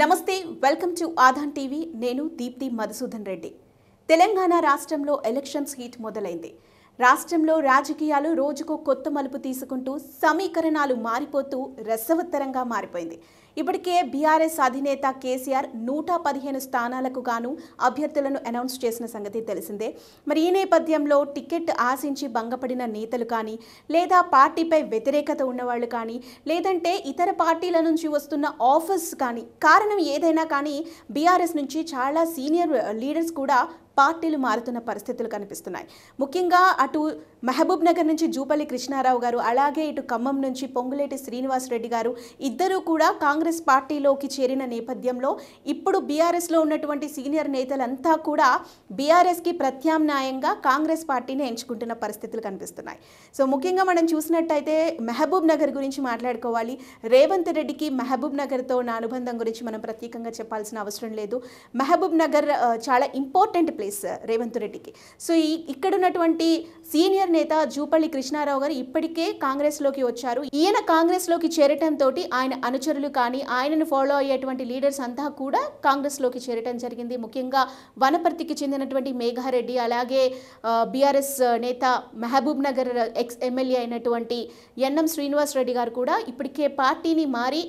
నమస్తే welcome to Aadhan TV నేను దీప్తి మధుసూదన్ రెడ్డి తెలంగాణ రాష్ట్రంలో ఎలక్షన్స్ హీట్ మొదలైంది రాష్ట్రంలో రాజకీయాలు రోజుకు కొత్త మలుపు తీసుకుంటూ సమీకరణాలు మారిపోతూ రసవత్తరంగా మారిపోయింది ఇప్పటికే బీఆర్ఎస్ అధినేత కేసీఆర్ నూట పదిహేను స్థానాలకు గాను అభ్యర్థులను అనౌన్స్ చేసిన సంగతి తెలిసిందే మరి ఈ నేపథ్యంలో టికెట్ ఆశించి భంగపడిన నేతలు కానీ లేదా పార్టీపై వ్యతిరేకత ఉన్నవాళ్ళు కానీ లేదంటే ఇతర పార్టీల నుంచి వస్తున్న ఆఫర్స్ కానీ కారణం ఏదైనా కానీ బీఆర్ఎస్ నుంచి చాలా సీనియర్ లీడర్స్ కూడా పార్టీలు మారుతున్న పరిస్థితులు కనిపిస్తున్నాయి ముఖ్యంగా అటు మహబూబ్ నగర్ నుంచి జూపల్లి కృష్ణారావు గారు అలాగే ఇటు ఖమ్మం నుంచి పొంగులేటి శ్రీనివాసరెడ్డి గారు ఇద్దరూ కూడా కాంగ్రెస్ పార్టీలోకి చేరిన నేపథ్యంలో ఇప్పుడు బీఆర్ఎస్లో ఉన్నటువంటి సీనియర్ నేతలంతా కూడా బీఆర్ఎస్కి ప్రత్యామ్నాయంగా కాంగ్రెస్ పార్టీని ఎంచుకుంటున్న పరిస్థితులు కనిపిస్తున్నాయి సో ముఖ్యంగా మనం చూసినట్టయితే మహబూబ్ నగర్ గురించి మాట్లాడుకోవాలి రేవంత్ రెడ్డికి మహబూబ్ నగర్తో నా అనుబంధం గురించి మనం ప్రత్యేకంగా చెప్పాల్సిన అవసరం లేదు మహబూబ్ నగర్ చాలా ఇంపార్టెంట్ ప్లేస్ రేవంత్ రెడ్డికి సో ఈ ఇక్కడ ఉన్నటువంటి సీనియర్ సీనియర్ నేత జూపల్లి కృష్ణారావు గారు ఇప్పటికే కాంగ్రెస్ లోకి వచ్చారు ఈయన కాంగ్రెస్లోకి చేరటంతో ఆయన అనుచరులు కానీ ఆయనను ఫాలో అయ్యేటువంటి లీడర్స్ అంతా కూడా కాంగ్రెస్లోకి చేరటం జరిగింది ముఖ్యంగా వనపర్తికి చెందినటువంటి మేఘారెడ్డి అలాగే బీఆర్ఎస్ నేత మహబూబ్ నగర్ ఎక్స్ ఎమ్మెల్యే అయినటువంటి ఎన్ఎం శ్రీనివాస్ రెడ్డి గారు కూడా ఇప్పటికే పార్టీని మారి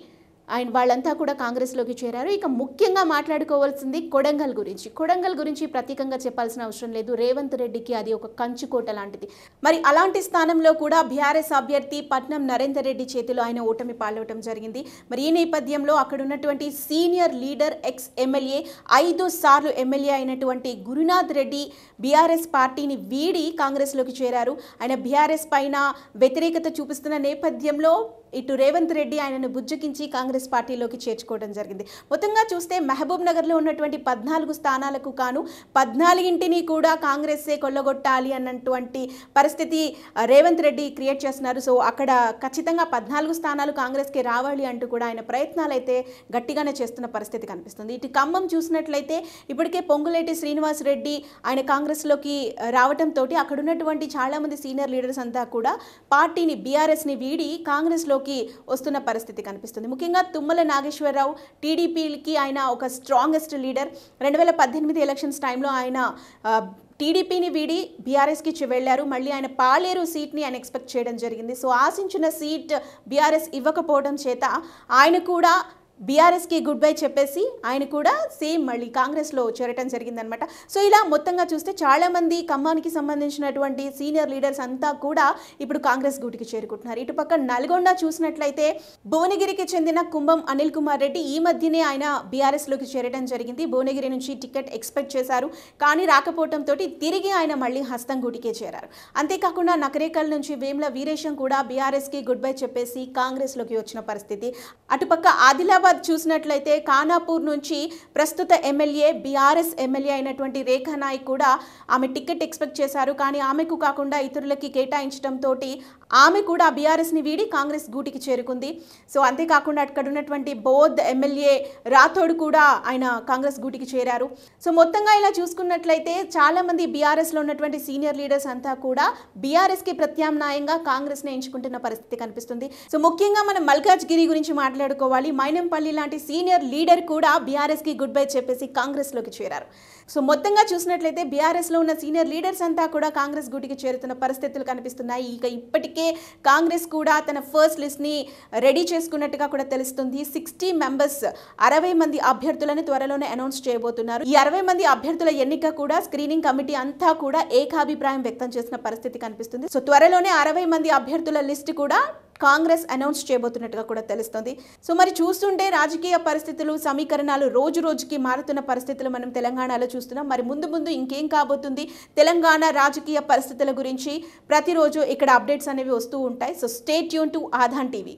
ఆయన వాళ్ళంతా కూడా కాంగ్రెస్లోకి చేరారు ఇక ముఖ్యంగా మాట్లాడుకోవాల్సింది కొడంగల్ గురించి కొడంగల్ గురించి ప్రత్యేకంగా చెప్పాల్సిన అవసరం లేదు రేవంత్ రెడ్డికి అది ఒక కంచుకోట లాంటిది మరి అలాంటి స్థానంలో కూడా బీఆర్ఎస్ అభ్యర్థి పట్నం నరేందర్ రెడ్డి చేతిలో ఆయన ఓటమి పాల్గొనడం జరిగింది మరి ఈ నేపథ్యంలో అక్కడ ఉన్నటువంటి సీనియర్ లీడర్ ఎక్స్ ఎమ్మెల్యే ఐదు సార్లు ఎమ్మెల్యే అయినటువంటి గురునాథ్ రెడ్డి బీఆర్ఎస్ పార్టీని వీడి కాంగ్రెస్లోకి చేరారు ఆయన బీఆర్ఎస్ పైన వ్యతిరేకత చూపిస్తున్న నేపథ్యంలో ఇటు రేవంత్ రెడ్డి ఆయనను బుజ్జుకించి కాంగ్రెస్ పార్టీలోకి చేర్చుకోవడం జరిగింది మొత్తంగా చూస్తే మహబూబ్ నగర్లో ఉన్నటువంటి పద్నాలుగు స్థానాలకు కాను పద్నాలుగింటిని కూడా కాంగ్రెస్సే కొల్లగొట్టాలి అన్నటువంటి పరిస్థితి రేవంత్ రెడ్డి క్రియేట్ చేస్తున్నారు సో అక్కడ ఖచ్చితంగా పద్నాలుగు స్థానాలు కాంగ్రెస్కి రావాలి అంటూ కూడా ఆయన ప్రయత్నాలు అయితే గట్టిగానే చేస్తున్న పరిస్థితి కనిపిస్తుంది ఇటు ఖమ్మం చూసినట్లయితే ఇప్పటికే పొంగులేటి శ్రీనివాస్ రెడ్డి ఆయన కాంగ్రెస్లోకి రావడంతో అక్కడ ఉన్నటువంటి చాలామంది సీనియర్ లీడర్స్ అంతా కూడా పార్టీని బీఆర్ఎస్ని వీడి కాంగ్రెస్లో రంగంలోకి వస్తున్న పరిస్థితి కనిపిస్తుంది ముఖ్యంగా తుమ్మల నాగేశ్వరరావు టీడీపీకి ఆయన ఒక స్ట్రాంగెస్ట్ లీడర్ రెండు వేల పద్దెనిమిది ఎలక్షన్స్ టైంలో ఆయన టీడీపీని వీడి బీఆర్ఎస్కి వెళ్ళారు మళ్ళీ ఆయన పాలేరు సీట్ని ఆయన ఎక్స్పెక్ట్ చేయడం జరిగింది సో ఆశించిన సీట్ బీఆర్ఎస్ ఇవ్వకపోవడం చేత ఆయన కూడా బీఆర్ఎస్కి గుడ్ బై చెప్పేసి ఆయన కూడా సేమ్ మళ్ళీ కాంగ్రెస్లో చేరటం జరిగిందనమాట సో ఇలా మొత్తంగా చూస్తే చాలామంది ఖమ్మానికి సంబంధించినటువంటి సీనియర్ లీడర్స్ అంతా కూడా ఇప్పుడు కాంగ్రెస్ గూటికి చేరుకుంటున్నారు ఇటుపక్క నల్గొండ చూసినట్లయితే భువనగిరికి చెందిన కుంభం అనిల్ కుమార్ రెడ్డి ఈ మధ్యనే ఆయన బీఆర్ఎస్లోకి చేరటం జరిగింది భువనగిరి నుంచి టికెట్ ఎక్స్పెక్ట్ చేశారు కానీ రాకపోవడంతో తిరిగి ఆయన మళ్ళీ హస్తం గూటికే చేరారు అంతేకాకుండా నకరేకల్ నుంచి వేముల వీరేశం కూడా బీఆర్ఎస్కి గుడ్ బై చెప్పేసి కాంగ్రెస్లోకి వచ్చిన పరిస్థితి అటుపక్క ఆదిలాబాద్ హైదరాబాద్ చూసినట్లయితే ఖానాపూర్ నుంచి ప్రస్తుత ఎమ్మెల్యే బీఆర్ఎస్ ఎమ్మెల్యే అయినటువంటి రేఖా నాయక్ కూడా ఆమె టికెట్ ఎక్స్పెక్ట్ చేశారు కానీ ఆమెకు కాకుండా ఇతరులకి కేటాయించడంతో ఆమె కూడా బీఆర్ఎస్ని వీడి కాంగ్రెస్ గూటికి చేరుకుంది సో అంతేకాకుండా అక్కడ ఉన్నటువంటి బోధ్ ఎమ్మెల్యే రాథోడ్ కూడా ఆయన కాంగ్రెస్ గూటికి చేరారు సో మొత్తంగా ఇలా చూసుకున్నట్లయితే చాలామంది బీఆర్ఎస్లో ఉన్నటువంటి సీనియర్ లీడర్స్ అంతా కూడా బీఆర్ఎస్కి ప్రత్యామ్నాయంగా కాంగ్రెస్ని ఎంచుకుంటున్న పరిస్థితి కనిపిస్తుంది సో ముఖ్యంగా మనం మల్కాజ్ గిరి గురించి మాట్లాడుకోవాలి మైనంపల్లి లాంటి సీనియర్ లీడర్ కూడా బీఆర్ఎస్కి గుడ్ బై చెప్పేసి కాంగ్రెస్లోకి చేరారు సో మొత్తంగా చూసినట్లయితే బీఆర్ఎస్లో ఉన్న సీనియర్ లీడర్స్ అంతా కూడా కాంగ్రెస్ గూటికి చేరుతున్న పరిస్థితులు కనిపిస్తున్నాయి ఇక ఇప్పటికే ఇప్పటికే కాంగ్రెస్ కూడా తన ఫస్ట్ లిస్ట్ని రెడీ చేసుకున్నట్టుగా కూడా తెలుస్తుంది సిక్స్టీ మెంబర్స్ అరవై మంది అభ్యర్థులను త్వరలోనే అనౌన్స్ చేయబోతున్నారు ఈ అరవై మంది అభ్యర్థుల ఎన్నిక కూడా స్క్రీనింగ్ కమిటీ అంతా కూడా ఏకాభిప్రాయం వ్యక్తం చేసిన పరిస్థితి కనిపిస్తుంది సో త్వరలోనే అరవై మంది అభ్యర్థుల లిస్ట్ కూడా కాంగ్రెస్ అనౌన్స్ చేయబోతున్నట్టుగా కూడా తెలుస్తుంది సో మరి చూస్తుంటే రాజకీయ పరిస్థితులు సమీకరణాలు రోజు రోజుకి మారుతున్న పరిస్థితులు మనం తెలంగాణలో చూస్తున్నాం మరి ముందు ముందు ఇంకేం కాబోతుంది తెలంగాణ రాజకీయ పరిస్థితుల గురించి ప్రతిరోజు ఇక్కడ అప్డేట్స్ అనేవి వస్తూ ఉంటాయి సో స్టేట్ యూన్ టు ఆధాన్ టీవీ